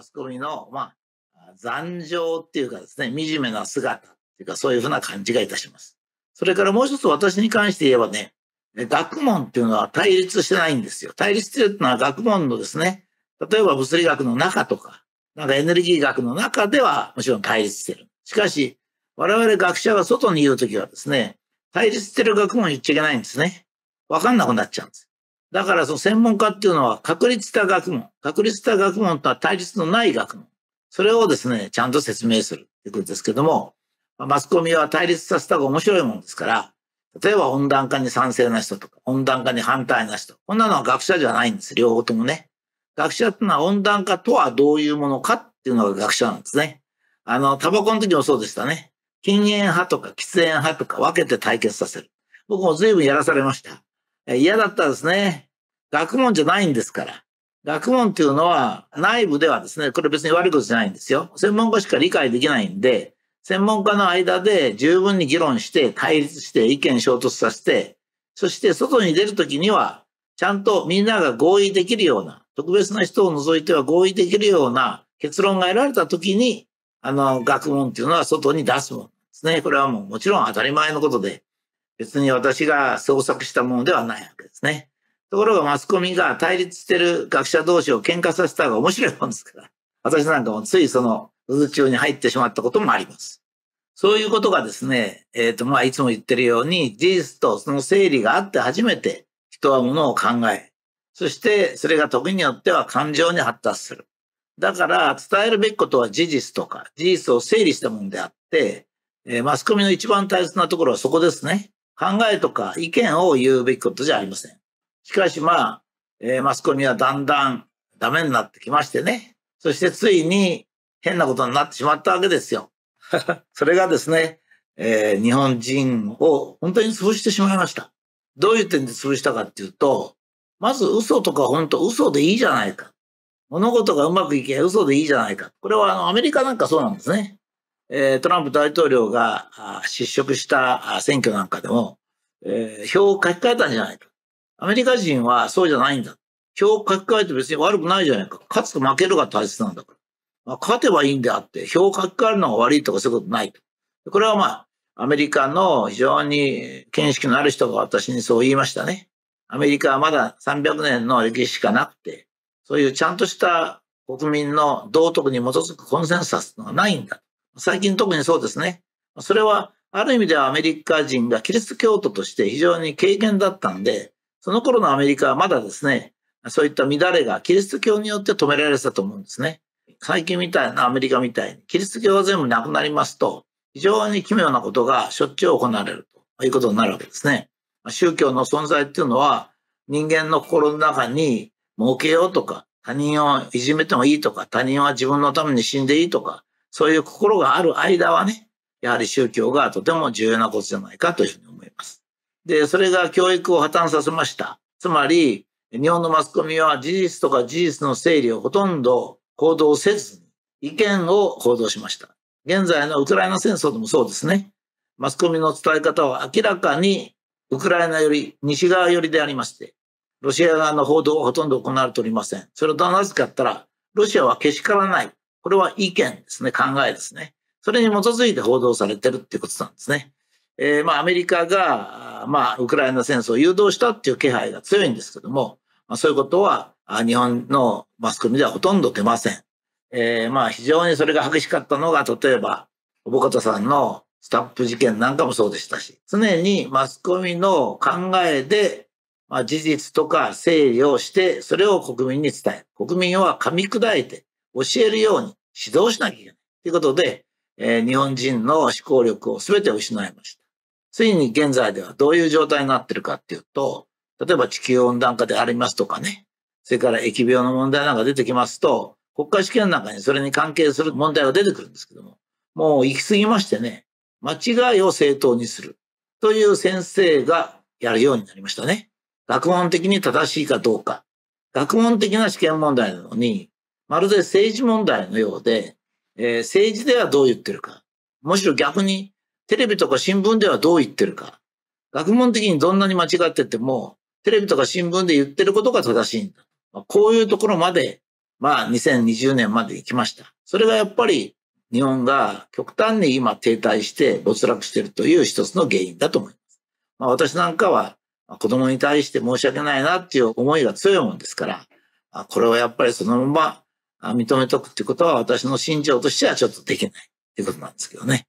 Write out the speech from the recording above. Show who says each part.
Speaker 1: マスコミの、まあ、残情っていうかですね、惨めな姿っていうか、そういうふうな感じがいたします。それからもう一つ私に関して言えばね、学問っていうのは対立してないんですよ。対立してるのは学問のですね、例えば物理学の中とか、なんかエネルギー学の中ではもちろん対立してる。しかし、我々学者が外にいるときはですね、対立してる学問言っちゃいけないんですね。わかんなくなっちゃうんです。だからその専門家っていうのは確立した学問、確立した学問とは対立のない学問。それをですね、ちゃんと説明するっていうことですけども、マスコミは対立させた方が面白いもんですから、例えば温暖化に賛成な人とか、温暖化に反対な人。こんなのは学者じゃないんです。両方ともね。学者ってのは温暖化とはどういうものかっていうのが学者なんですね。あの、タバコの時もそうでしたね。禁煙派とか喫煙派とか分けて対決させる。僕も随分やらされました。嫌だったですね。学問じゃないんですから。学問っていうのは内部ではですね、これ別に悪いことじゃないんですよ。専門家しか理解できないんで、専門家の間で十分に議論して対立して意見衝突させて、そして外に出るときにはちゃんとみんなが合意できるような、特別な人を除いては合意できるような結論が得られたときに、あの、学問っていうのは外に出すもんですね。これはもうもちろん当たり前のことで、別に私が創作したものではないわけですね。ところがマスコミが対立してる学者同士を喧嘩させた方が面白いもんですから、私なんかもついその渦中に入ってしまったこともあります。そういうことがですね、えっ、ー、と、まあ、いつも言ってるように、事実とその整理があって初めて人はものを考え、そしてそれが時によっては感情に発達する。だから伝えるべきことは事実とか、事実を整理したものであって、えマスコミの一番大切なところはそこですね。考えとか意見を言うべきことじゃありません。しかしまあ、えー、マスコミはだんだんダメになってきましてね。そしてついに変なことになってしまったわけですよ。それがですね、えー、日本人を本当に潰してしまいました。どういう点で潰したかっていうと、まず嘘とか本当嘘でいいじゃないか。物事がうまくいけば嘘でいいじゃないか。これはあのアメリカなんかそうなんですね。えトランプ大統領が失職した選挙なんかでも、え票を書き換えたんじゃないか。アメリカ人はそうじゃないんだ。票を書き換えて別に悪くないじゃないか。勝つと負けるが大切なんだから。まあ、勝てばいいんであって、票を書き換えるのが悪いとかそういうことないと。これはまあ、アメリカの非常に見識のある人が私にそう言いましたね。アメリカはまだ300年の歴史しかなくて、そういうちゃんとした国民の道徳に基づくコンセンサスがないんだ。最近特にそうですね。それは、ある意味ではアメリカ人がキリスト教徒として非常に軽減だったんで、その頃のアメリカはまだですね、そういった乱れがキリスト教によって止められてたと思うんですね。最近みたいなアメリカみたいに、キリスト教が全部なくなりますと、非常に奇妙なことがしょっちゅう行われるということになるわけですね。宗教の存在っていうのは、人間の心の中に儲けようとか、他人をいじめてもいいとか、他人は自分のために死んでいいとか、そういう心がある間はね、やはり宗教がとても重要なことじゃないかというふうに思います。で、それが教育を破綻させました。つまり、日本のマスコミは事実とか事実の整理をほとんど行動せずに、意見を報道しました。現在のウクライナ戦争でもそうですね。マスコミの伝え方は明らかにウクライナより西側寄りでありまして、ロシア側の報道はほとんど行われておりません。それとなぜかったら、ロシアはけしからない。これは意見ですね、考えですね。それに基づいて報道されてるっていうことなんですね。えー、まあ、アメリカが、まあ、ウクライナ戦争を誘導したっていう気配が強いんですけども、まあ、そういうことは、日本のマスコミではほとんど出ません。えー、まあ、非常にそれが激しかったのが、例えば、小保方さんのスタップ事件なんかもそうでしたし、常にマスコミの考えで、まあ、事実とか整理をして、それを国民に伝える。国民は噛み砕いて、教えるように指導しなきゃいけない。ということで、えー、日本人の思考力を全て失いました。ついに現在ではどういう状態になってるかっていうと、例えば地球温暖化でありますとかね、それから疫病の問題なんか出てきますと、国家試験なんかにそれに関係する問題が出てくるんですけども、もう行き過ぎましてね、間違いを正当にするという先生がやるようになりましたね。学問的に正しいかどうか。学問的な試験問題なのに、まるで政治問題のようで、えー、政治ではどう言ってるか。むしろ逆に、テレビとか新聞ではどう言ってるか。学問的にどんなに間違ってても、テレビとか新聞で言ってることが正しいんだ。まあ、こういうところまで、まあ2020年まで行きました。それがやっぱり日本が極端に今停滞して没落しているという一つの原因だと思います。まあ、私なんかは子供に対して申し訳ないなっていう思いが強いもんですから、これはやっぱりそのまま認めとくってことは私の信条としてはちょっとできないってことなんですけどね。